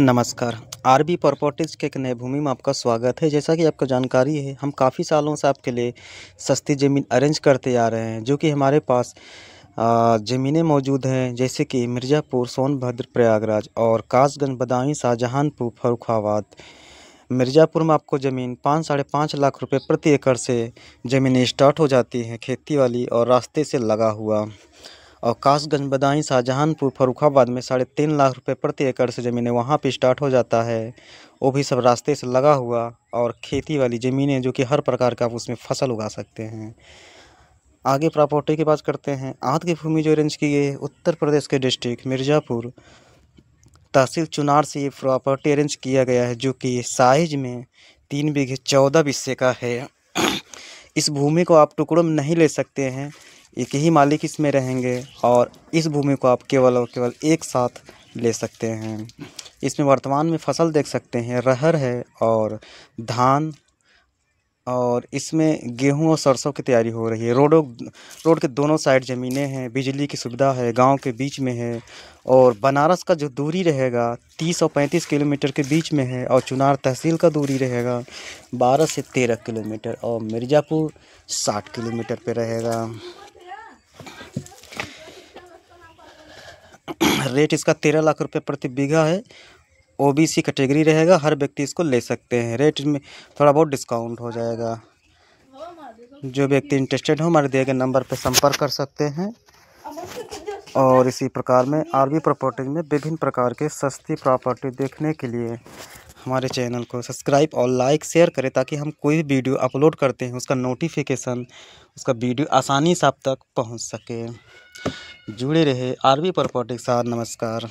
नमस्कार RB properties के एक नए भूमि में आपका स्वागत है जैसा कि आपको जानकारी है हम काफ़ी सालों से आपके लिए सस्ती ज़मीन अरेंज करते आ रहे हैं जो कि हमारे पास ज़मीनें मौजूद हैं जैसे कि मिर्ज़ापुर सोनभद्र प्रयागराज और कासगंज बदायूं शाहजहानपुर फरुखाबाद मिर्ज़ापुर में आपको ज़मीन पाँच साढ़े पाँच लाख रुपये प्रति एकड़ से ज़मीन स्टार्ट हो जाती है खेती वाली और रास्ते से लगा हुआ और कासगंज बदाई शाहजहानपुर फरुखाबाद में साढ़े तीन लाख रुपए प्रति एकड़ से ज़मीनें वहाँ पे स्टार्ट हो जाता है वो भी सब रास्ते से लगा हुआ और खेती वाली ज़मीनें जो कि हर प्रकार का आप उसमें फसल उगा सकते हैं आगे प्रॉपर्टी की बात करते हैं आध की भूमि जो अरेंज की गई उत्तर प्रदेश के डिस्ट्रिक्ट मिर्ज़ापुर तहसील चुनार से ये प्रॉपर्टी अरेंज किया गया है जो कि साइज में तीन बीघे चौदह बिस्से का है इस भूमि को आप टुकड़ों में नहीं ले सकते हैं एक ही मालिक इसमें रहेंगे और इस भूमि को आप केवल और केवल एक साथ ले सकते हैं इसमें वर्तमान में फसल देख सकते हैं रहर है और धान और इसमें गेहूं और सरसों की तैयारी हो रही है रोडों रोड के दोनों साइड ज़मीनें हैं बिजली की सुविधा है गांव के बीच में है और बनारस का जो दूरी रहेगा तीस और पैंतीस किलोमीटर के बीच में है और चुनार तहसील का दूरी रहेगा बारह से तेरह किलोमीटर और मिर्ज़ापुर साठ किलोमीटर पर रहेगा रेट इसका तेरह लाख रुपये प्रति बीघा है ओबीसी कैटेगरी रहेगा हर व्यक्ति इसको ले सकते हैं रेट में थोड़ा बहुत डिस्काउंट हो जाएगा जो व्यक्ति इंटरेस्टेड हो हमारे दिए गए नंबर पर संपर्क कर सकते हैं और इसी प्रकार में आरबी प्रॉपर्टीज में विभिन्न प्रकार के सस्ती प्रॉपर्टी देखने के लिए हमारे चैनल को सब्सक्राइब और लाइक शेयर करें ताकि हम कोई भी वीडियो अपलोड करते हैं उसका नोटिफिकेशन उसका वीडियो आसानी से आप तक पहुंच सके जुड़े रहे आरबी प्रॉपर्टी के साथ नमस्कार